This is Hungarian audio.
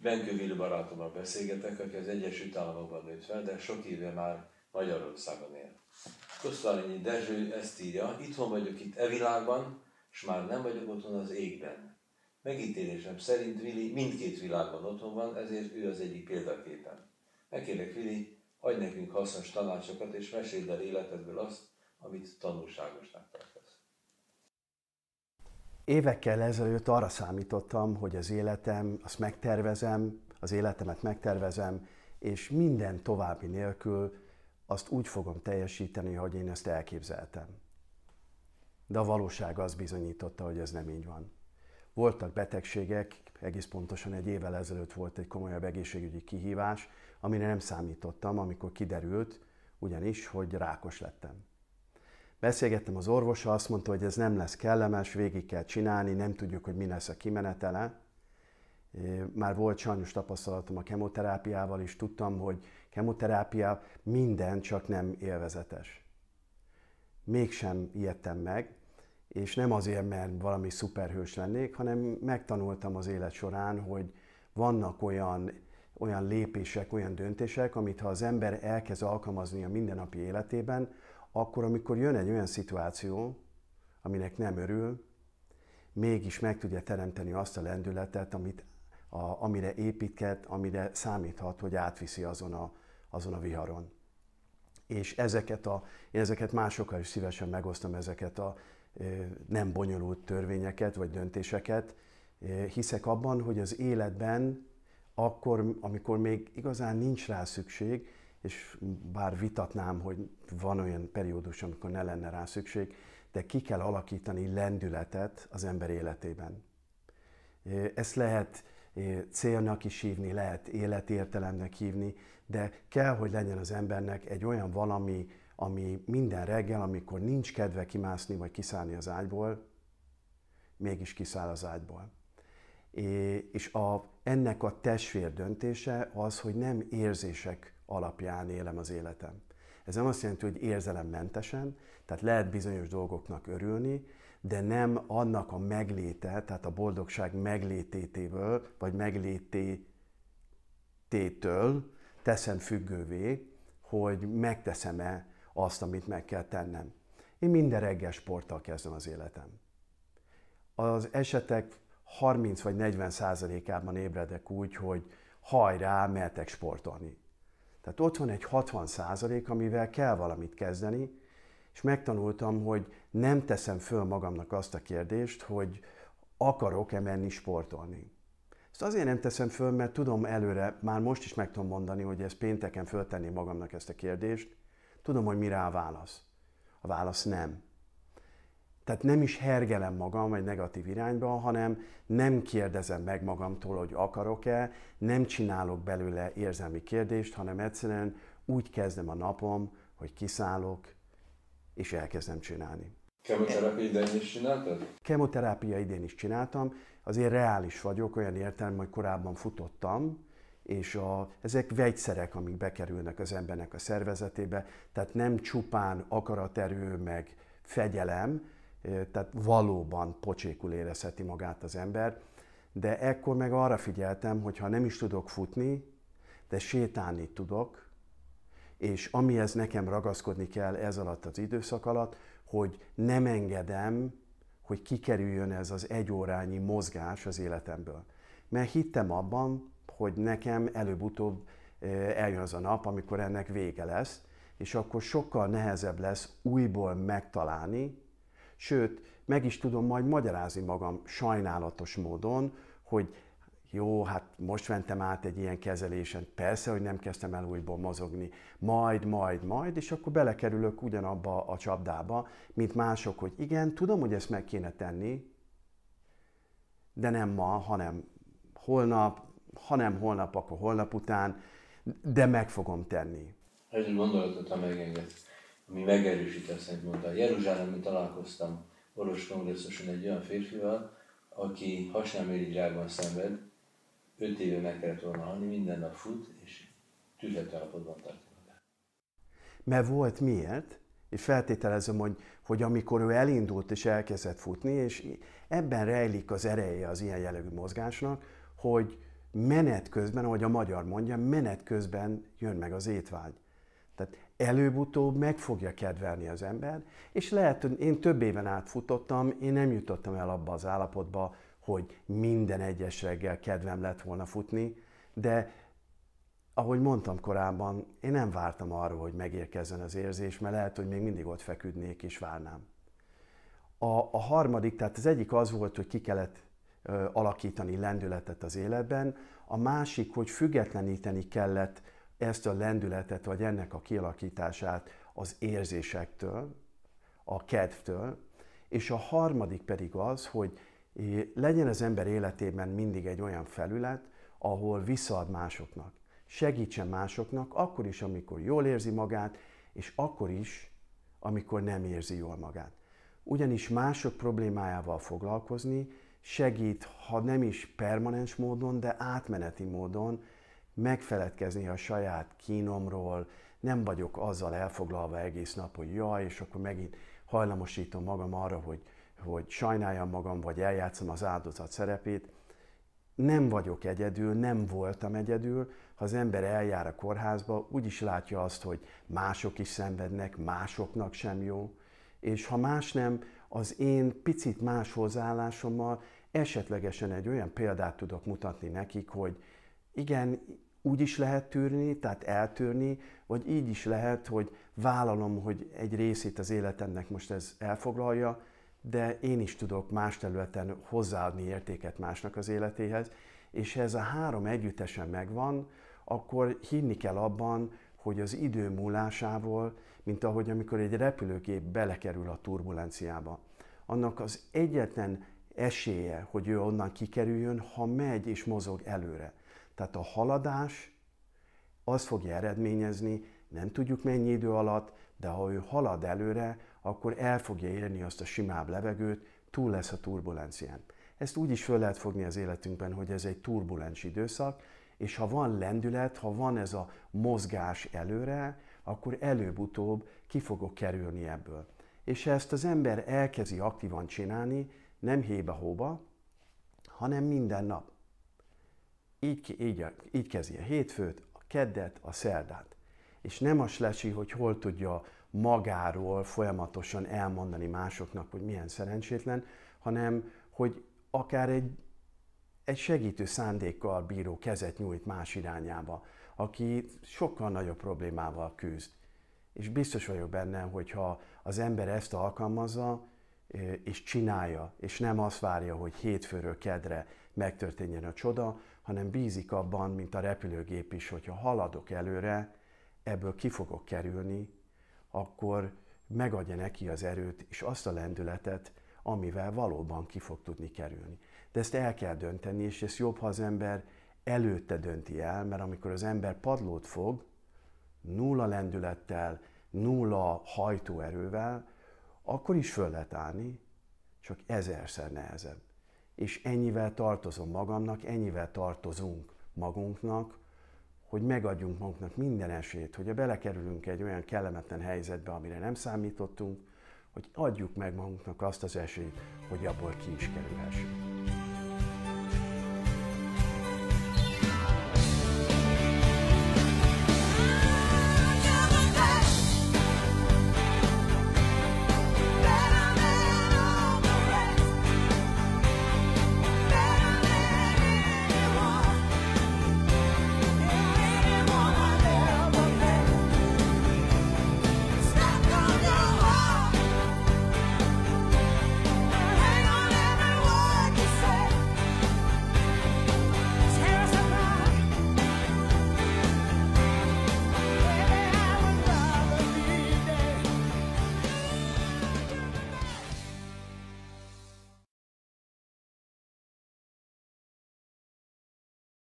Benkövili barátommal beszélgetek, aki az Egyesült Államokban nőtt fel, de sok éve már Magyarországon él. Kosztalinyi Dezső ezt írja, itthon vagyok itt e világban, és már nem vagyok otthon az égben. Megítélésem szerint Vili mindkét világban otthon van, ezért ő az egyik példaképen. Megkérlek Vili, adj nekünk hasznos tanácsokat, és meséld el életedből azt, amit tanulságosnak tartasz. Évekkel ezelőtt arra számítottam, hogy az életem, azt megtervezem, az életemet megtervezem, és minden további nélkül azt úgy fogom teljesíteni, hogy én ezt elképzeltem. De a valóság az bizonyította, hogy ez nem így van. Voltak betegségek, egész pontosan egy évvel ezelőtt volt egy komolyabb egészségügyi kihívás, amire nem számítottam, amikor kiderült, ugyanis, hogy rákos lettem. Beszélgettem az orvosa, azt mondta, hogy ez nem lesz kellemes, végig kell csinálni, nem tudjuk, hogy mi lesz a kimenetele. Már volt sajnos tapasztalatom a kemoterápiával is, tudtam, hogy kemoterápia minden, csak nem élvezetes. Mégsem ijedtem meg, és nem azért, mert valami szuperhős lennék, hanem megtanultam az élet során, hogy vannak olyan, olyan lépések, olyan döntések, amit ha az ember elkezd alkalmazni a mindennapi életében, akkor, amikor jön egy olyan szituáció, aminek nem örül, mégis meg tudja teremteni azt a lendületet, amit, a, amire építket, amire számíthat, hogy átviszi azon a, azon a viharon. És ezeket a, én ezeket másokkal is szívesen megosztom, ezeket a nem bonyolult törvényeket vagy döntéseket. Hiszek abban, hogy az életben, akkor, amikor még igazán nincs rá szükség, és bár vitatnám, hogy van olyan periódus, amikor ne lenne rá szükség, de ki kell alakítani lendületet az ember életében. Ezt lehet célnak is hívni, lehet életértelemnek hívni, de kell, hogy legyen az embernek egy olyan valami, ami minden reggel, amikor nincs kedve kimászni vagy kiszállni az ágyból, mégis kiszáll az ágyból. És a, ennek a testvér döntése az, hogy nem érzések alapján élem az életem. Ez nem azt jelenti, hogy érzelemmentesen, tehát lehet bizonyos dolgoknak örülni, de nem annak a megléte, tehát a boldogság meglététéből, vagy meglétététől teszem függővé, hogy megteszem-e azt, amit meg kell tennem. Én minden reggel sporttal kezdem az életem. Az esetek 30 vagy 40 százalékában ébredek úgy, hogy hajrá, mertek sportolni. Tehát ott van egy 60 százalék, amivel kell valamit kezdeni, és megtanultam, hogy nem teszem föl magamnak azt a kérdést, hogy akarok-e menni sportolni. Ezt azért nem teszem föl, mert tudom előre, már most is meg tudom mondani, hogy ez pénteken föltenni magamnak ezt a kérdést, tudom, hogy mi rá a válasz. A válasz nem. Tehát nem is hergelem magam, egy negatív irányba, hanem nem kérdezem meg magamtól, hogy akarok-e, nem csinálok belőle érzelmi kérdést, hanem egyszerűen úgy kezdem a napom, hogy kiszállok, és elkezdem csinálni. Kemoterápia idén is csináltad? Kemoterápia idén is csináltam. Azért reális vagyok, olyan értelem, hogy korábban futottam, és a, ezek vegyszerek, amik bekerülnek az embernek a szervezetébe, tehát nem csupán akaraterő, meg fegyelem, tehát valóban pocsékul érezheti magát az ember, de ekkor meg arra figyeltem, hogy ha nem is tudok futni, de sétálni tudok, és amihez nekem ragaszkodni kell ez alatt az időszak alatt, hogy nem engedem, hogy kikerüljön ez az egyórányi mozgás az életemből. Mert hittem abban, hogy nekem előbb-utóbb eljön az a nap, amikor ennek vége lesz, és akkor sokkal nehezebb lesz újból megtalálni Sőt, meg is tudom majd magyarázni magam sajnálatos módon, hogy jó, hát most mentem át egy ilyen kezelésen, persze, hogy nem kezdtem el újból mozogni, majd, majd, majd, és akkor belekerülök ugyanabba a csapdába, mint mások, hogy igen, tudom, hogy ezt meg kéne tenni, de nem ma, hanem holnap, ha nem holnap, akkor holnap után, de meg fogom tenni. Ez egy gondolatot, ha megengedsz ami megerősíti azt, amit mondta. Jeruzsálemben találkoztam orvos kongresszuson egy olyan férfival, aki hasnámérigrákban szenved, öt éve meg kellett volna halni, minden nap fut, és tüzet állapotban tartja magát. Mert volt miért, és feltételezem, hogy, hogy amikor ő elindult és elkezdett futni, és ebben rejlik az ereje az ilyen jellegű mozgásnak, hogy menet közben, ahogy a magyar mondja, menet közben jön meg az étvágy. Tehát előbb-utóbb meg fogja kedvelni az ember, és lehet, hogy én több éven át futottam, én nem jutottam el abba az állapotba, hogy minden egyes reggel kedvem lett volna futni, de ahogy mondtam korábban, én nem vártam arra, hogy megérkezzen az érzés, mert lehet, hogy még mindig ott feküdnék és várnám. A, a harmadik, tehát az egyik az volt, hogy ki kellett ö, alakítani lendületet az életben, a másik, hogy függetleníteni kellett ezt a lendületet, vagy ennek a kialakítását az érzésektől, a kedvtől, és a harmadik pedig az, hogy legyen az ember életében mindig egy olyan felület, ahol visszaad másoknak. Segítsen másoknak, akkor is, amikor jól érzi magát, és akkor is, amikor nem érzi jól magát. Ugyanis mások problémájával foglalkozni segít, ha nem is permanens módon, de átmeneti módon megfeledkezni a saját kínomról, nem vagyok azzal elfoglalva egész nap, hogy jaj, és akkor megint hajlamosítom magam arra, hogy, hogy sajnáljam magam, vagy eljátszom az áldozat szerepét. Nem vagyok egyedül, nem voltam egyedül. Ha az ember eljár a kórházba, úgy is látja azt, hogy mások is szenvednek, másoknak sem jó. És ha más nem, az én picit más hozzáállásommal esetlegesen egy olyan példát tudok mutatni nekik, hogy igen, úgy is lehet tűrni, tehát eltűrni, vagy így is lehet, hogy vállalom, hogy egy részét az életemnek most ez elfoglalja, de én is tudok más területen hozzáadni értéket másnak az életéhez, és ha ez a három együttesen megvan, akkor hinni kell abban, hogy az idő múlásával, mint ahogy amikor egy repülőgép belekerül a turbulenciába, annak az egyetlen esélye, hogy ő onnan kikerüljön, ha megy és mozog előre. Tehát a haladás az fogja eredményezni, nem tudjuk mennyi idő alatt, de ha ő halad előre, akkor el fogja érni azt a simább levegőt, túl lesz a turbulencián. Ezt úgy is föl lehet fogni az életünkben, hogy ez egy turbulens időszak, és ha van lendület, ha van ez a mozgás előre, akkor előbb-utóbb ki fogok kerülni ebből. És ha ezt az ember elkezdi aktívan csinálni, nem hébe-hóba, hanem minden nap. Így, így, így kezdi a hétfőt, a keddet, a szerdát. És nem a slesi, hogy hol tudja magáról folyamatosan elmondani másoknak, hogy milyen szerencsétlen, hanem hogy akár egy, egy segítő szándékkal bíró kezet nyújt más irányába, aki sokkal nagyobb problémával küzd. És biztos vagyok benne, hogy ha az ember ezt alkalmazza, eh, és csinálja, és nem azt várja, hogy hétfőről kedre megtörténjen a csoda, hanem bízik abban, mint a repülőgép is, hogyha haladok előre, ebből ki fogok kerülni, akkor megadja neki az erőt és azt a lendületet, amivel valóban ki fog tudni kerülni. De ezt el kell dönteni, és ez jobb, ha az ember előtte dönti el, mert amikor az ember padlót fog, nulla lendülettel, nulla hajtóerővel, akkor is föl lehet állni, csak ezerszer nehezebb és ennyivel tartozom magamnak, ennyivel tartozunk magunknak, hogy megadjunk magunknak minden esélyt, hogyha belekerülünk egy olyan kellemetlen helyzetbe, amire nem számítottunk, hogy adjuk meg magunknak azt az esélyt, hogy abból ki is kerülhessünk.